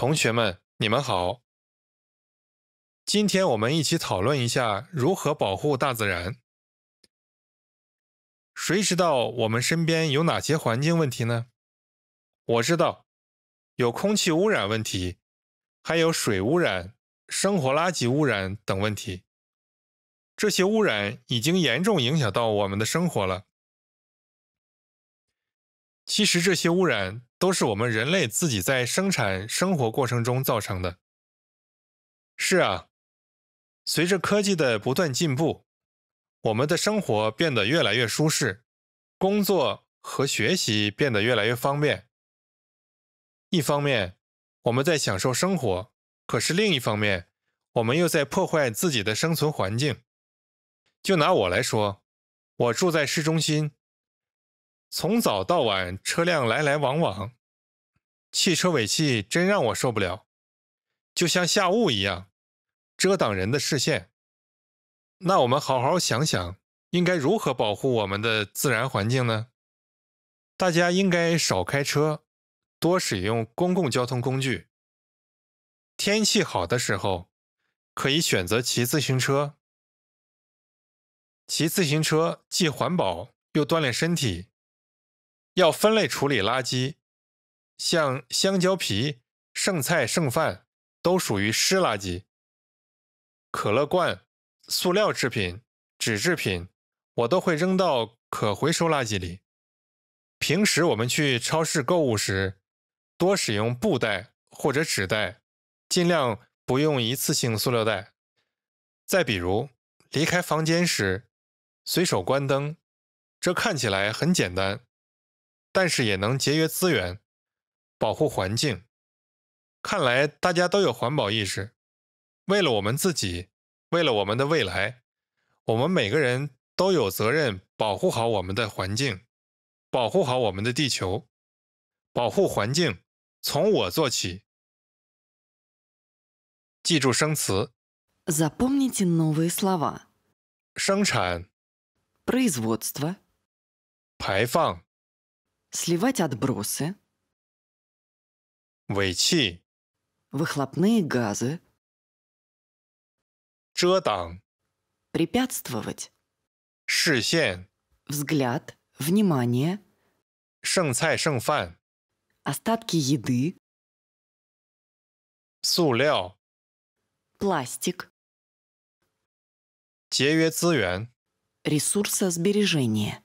同学们，你们好。今天我们一起讨论一下如何保护大自然。谁知道我们身边有哪些环境问题呢？我知道，有空气污染问题，还有水污染、生活垃圾污染等问题。这些污染已经严重影响到我们的生活了。其实这些污染。都是我们人类自己在生产生活过程中造成的。是啊，随着科技的不断进步，我们的生活变得越来越舒适，工作和学习变得越来越方便。一方面我们在享受生活，可是另一方面我们又在破坏自己的生存环境。就拿我来说，我住在市中心。从早到晚，车辆来来往往，汽车尾气真让我受不了，就像下雾一样，遮挡人的视线。那我们好好想想，应该如何保护我们的自然环境呢？大家应该少开车，多使用公共交通工具。天气好的时候，可以选择骑自行车。骑自行车既环保，又锻炼身体。要分类处理垃圾，像香蕉皮、剩菜剩饭都属于湿垃圾；可乐罐、塑料制品、纸制品，我都会扔到可回收垃圾里。平时我们去超市购物时，多使用布袋或者纸袋，尽量不用一次性塑料袋。再比如，离开房间时随手关灯，这看起来很简单。但是也能节约资源，保护环境。看来大家都有环保意识。为了我们自己，为了我们的未来，我们每个人都有责任保护好我们的环境，保护好我们的地球。保护环境，从我做起。记住生词。Запомните новые слова。生产。Производство。排放。сливать отбросы, Вэйчи, выхлопные газы, 遮挡、препятствовать, взгляд, внимание, остатки еды, 塑料、пластик, 节约资源、ресурсосбережение.